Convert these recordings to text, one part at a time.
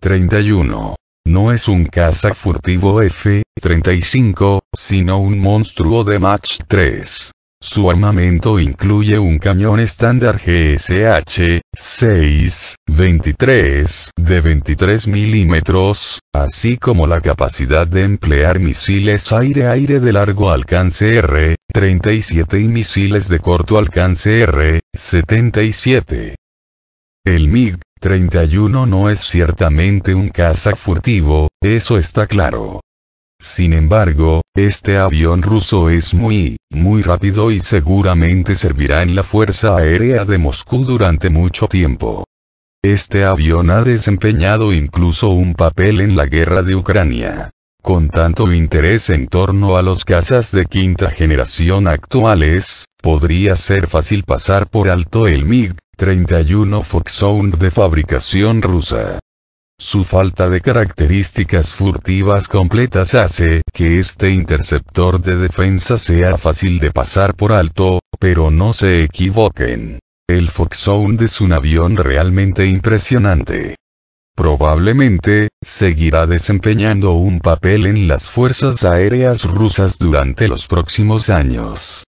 31. No es un caza furtivo F-35, sino un monstruo de Mach 3. Su armamento incluye un cañón estándar GSH 6 23 de 23 milímetros, así como la capacidad de emplear misiles aire-aire de largo alcance R-37 y misiles de corto alcance R-77. El MiG-31 no es ciertamente un caza furtivo, eso está claro. Sin embargo, este avión ruso es muy, muy rápido y seguramente servirá en la Fuerza Aérea de Moscú durante mucho tiempo. Este avión ha desempeñado incluso un papel en la guerra de Ucrania. Con tanto interés en torno a los casas de quinta generación actuales, podría ser fácil pasar por alto el MiG-31 Foxhound de fabricación rusa. Su falta de características furtivas completas hace que este interceptor de defensa sea fácil de pasar por alto, pero no se equivoquen. El Foxhound es un avión realmente impresionante. Probablemente, seguirá desempeñando un papel en las fuerzas aéreas rusas durante los próximos años.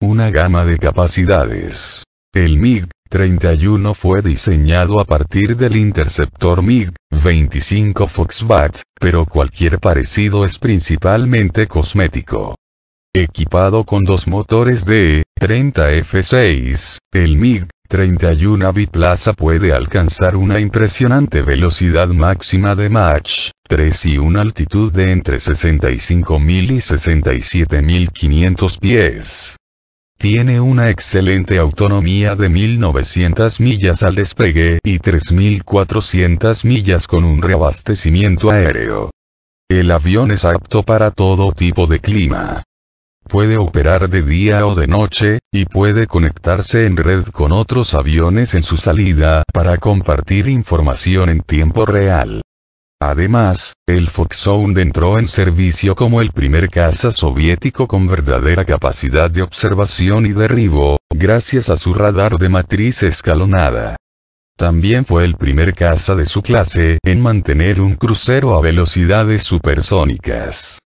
Una gama de capacidades. El MiG-31 fue diseñado a partir del interceptor MiG-25 Foxbat, pero cualquier parecido es principalmente cosmético. Equipado con dos motores de 30F6, el MiG 31 bit plaza puede alcanzar una impresionante velocidad máxima de Mach 3 y una altitud de entre 65.000 y 67.500 pies. Tiene una excelente autonomía de 1.900 millas al despegue y 3.400 millas con un reabastecimiento aéreo. El avión es apto para todo tipo de clima. Puede operar de día o de noche, y puede conectarse en red con otros aviones en su salida para compartir información en tiempo real. Además, el Foxhound entró en servicio como el primer caza soviético con verdadera capacidad de observación y derribo, gracias a su radar de matriz escalonada. También fue el primer caza de su clase en mantener un crucero a velocidades supersónicas.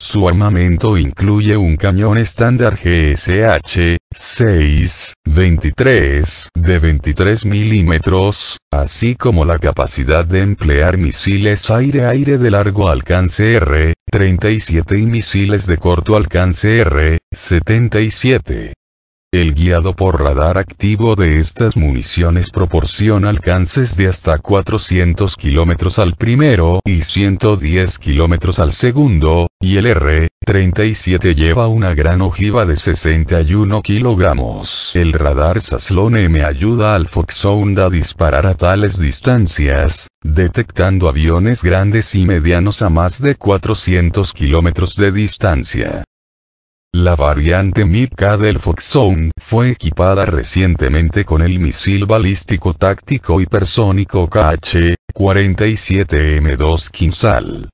Su armamento incluye un cañón estándar GSH 6 23 de 23 milímetros, así como la capacidad de emplear misiles aire-aire de largo alcance R 37 y misiles de corto alcance R 77. El guiado por radar activo de estas municiones proporciona alcances de hasta 400 kilómetros al primero y 110 kilómetros al segundo, y el R-37 lleva una gran ojiva de 61 kilogramos. El radar Saslone M ayuda al Foxhound a disparar a tales distancias, detectando aviones grandes y medianos a más de 400 kilómetros de distancia. La variante MiG-K del Foxhound fue equipada recientemente con el misil balístico táctico hipersónico KH-47M2 Quinzal.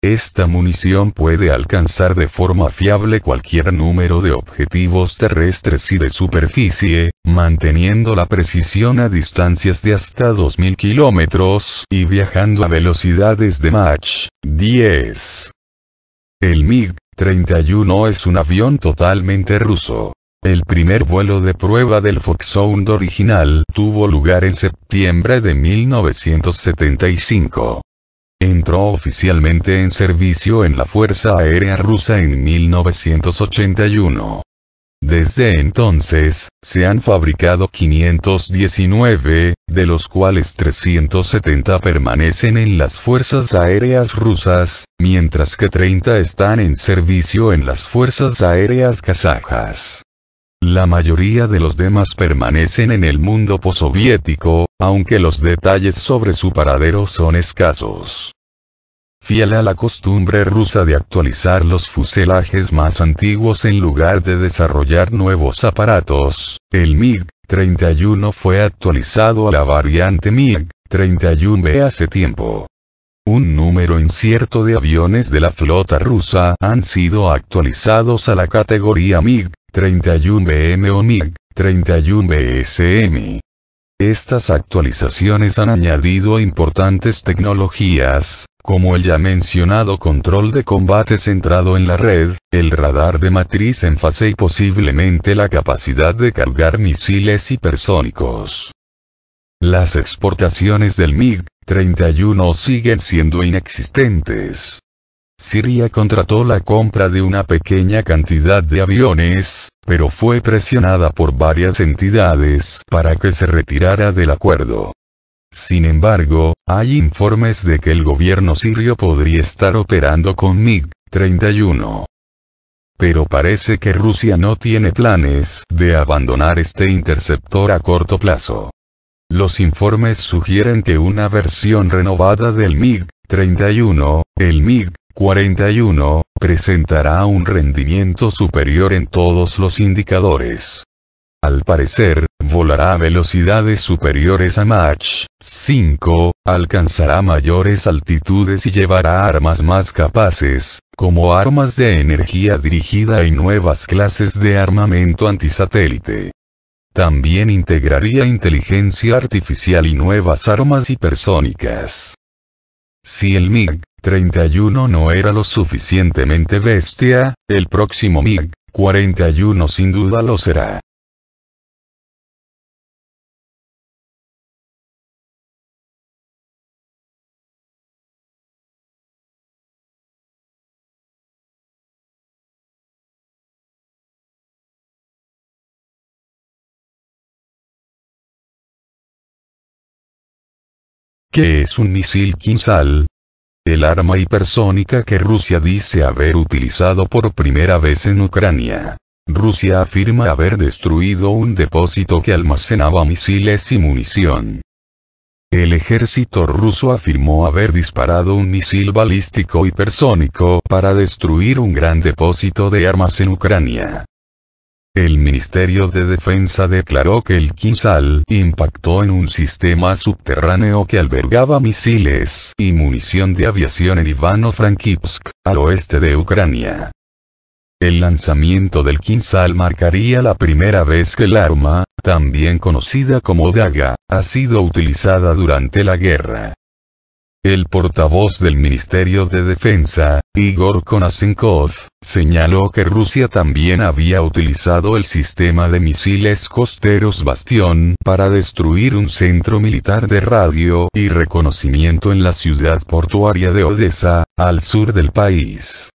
Esta munición puede alcanzar de forma fiable cualquier número de objetivos terrestres y de superficie, manteniendo la precisión a distancias de hasta 2000 kilómetros y viajando a velocidades de Mach 10. El MiG-31 es un avión totalmente ruso. El primer vuelo de prueba del Foxhound original tuvo lugar en septiembre de 1975. Entró oficialmente en servicio en la Fuerza Aérea Rusa en 1981. Desde entonces, se han fabricado 519, de los cuales 370 permanecen en las Fuerzas Aéreas rusas, mientras que 30 están en servicio en las Fuerzas Aéreas kazajas. La mayoría de los demás permanecen en el mundo posoviético, aunque los detalles sobre su paradero son escasos fiel a la costumbre rusa de actualizar los fuselajes más antiguos en lugar de desarrollar nuevos aparatos, el MiG-31 fue actualizado a la variante MiG-31B hace tiempo. Un número incierto de aviones de la flota rusa han sido actualizados a la categoría MiG-31BM o MiG-31BSM, estas actualizaciones han añadido importantes tecnologías, como el ya mencionado control de combate centrado en la red, el radar de matriz en fase y posiblemente la capacidad de cargar misiles hipersónicos. Las exportaciones del MiG-31 siguen siendo inexistentes, Siria contrató la compra de una pequeña cantidad de aviones, pero fue presionada por varias entidades para que se retirara del acuerdo. Sin embargo, hay informes de que el gobierno sirio podría estar operando con MiG-31. Pero parece que Rusia no tiene planes de abandonar este interceptor a corto plazo. Los informes sugieren que una versión renovada del MiG-31, el MiG 41, presentará un rendimiento superior en todos los indicadores. Al parecer, volará a velocidades superiores a Mach 5, alcanzará mayores altitudes y llevará armas más capaces, como armas de energía dirigida y nuevas clases de armamento antisatélite. También integraría inteligencia artificial y nuevas armas hipersónicas. Si el MiG 31 no era lo suficientemente bestia, el próximo MiG, 41 sin duda lo será. ¿Qué es un misil Kinsal? el arma hipersónica que Rusia dice haber utilizado por primera vez en Ucrania. Rusia afirma haber destruido un depósito que almacenaba misiles y munición. El ejército ruso afirmó haber disparado un misil balístico hipersónico para destruir un gran depósito de armas en Ucrania. El Ministerio de Defensa declaró que el Kinsal impactó en un sistema subterráneo que albergaba misiles y munición de aviación en Ivano-Frankivsk, al oeste de Ucrania. El lanzamiento del Kinsal marcaría la primera vez que el arma, también conocida como daga, ha sido utilizada durante la guerra. El portavoz del Ministerio de Defensa, Igor Konashenkov, señaló que Rusia también había utilizado el sistema de misiles costeros Bastión para destruir un centro militar de radio y reconocimiento en la ciudad portuaria de Odessa, al sur del país.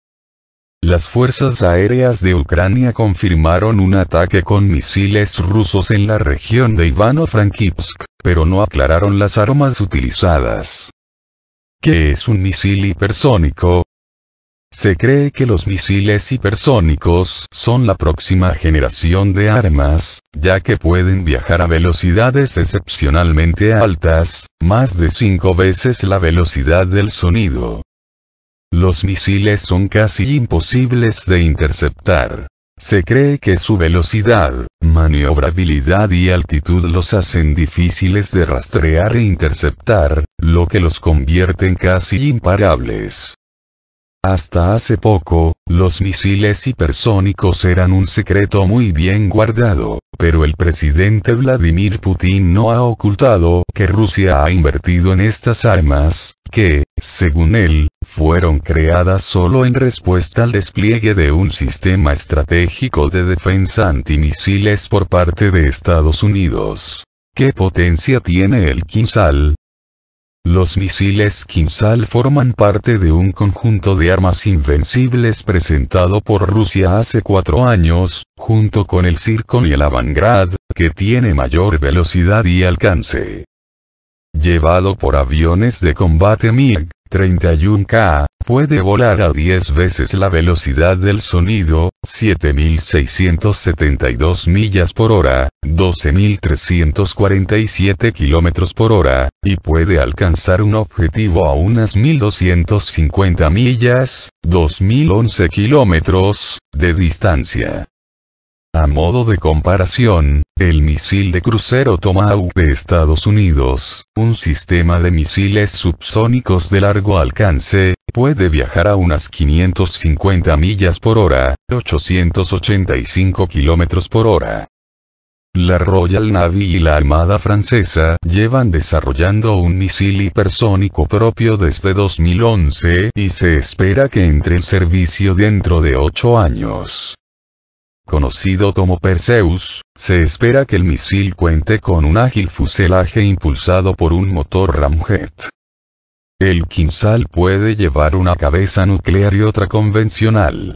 Las fuerzas aéreas de Ucrania confirmaron un ataque con misiles rusos en la región de Ivano-Frankivsk, pero no aclararon las armas utilizadas. ¿Qué es un misil hipersónico? Se cree que los misiles hipersónicos son la próxima generación de armas, ya que pueden viajar a velocidades excepcionalmente altas, más de cinco veces la velocidad del sonido. Los misiles son casi imposibles de interceptar. Se cree que su velocidad, maniobrabilidad y altitud los hacen difíciles de rastrear e interceptar, lo que los convierte en casi imparables. Hasta hace poco, los misiles hipersónicos eran un secreto muy bien guardado, pero el presidente Vladimir Putin no ha ocultado que Rusia ha invertido en estas armas, que, según él, fueron creadas solo en respuesta al despliegue de un sistema estratégico de defensa antimisiles por parte de Estados Unidos. ¿Qué potencia tiene el Kinsal? Los misiles Kinzhal forman parte de un conjunto de armas invencibles presentado por Rusia hace cuatro años, junto con el Zircon y el Avangrad, que tiene mayor velocidad y alcance. Llevado por aviones de combate MiG, 31K, puede volar a 10 veces la velocidad del sonido, 7.672 millas por hora, 12.347 kilómetros por hora, y puede alcanzar un objetivo a unas 1.250 millas, 2.011 kilómetros, de distancia. A modo de comparación, el misil de crucero Tomahawk de Estados Unidos, un sistema de misiles subsónicos de largo alcance, puede viajar a unas 550 millas por hora, 885 kilómetros por hora. La Royal Navy y la Armada Francesa llevan desarrollando un misil hipersónico propio desde 2011 y se espera que entre en servicio dentro de 8 años conocido como Perseus, se espera que el misil cuente con un ágil fuselaje impulsado por un motor ramjet. El Quinzal puede llevar una cabeza nuclear y otra convencional.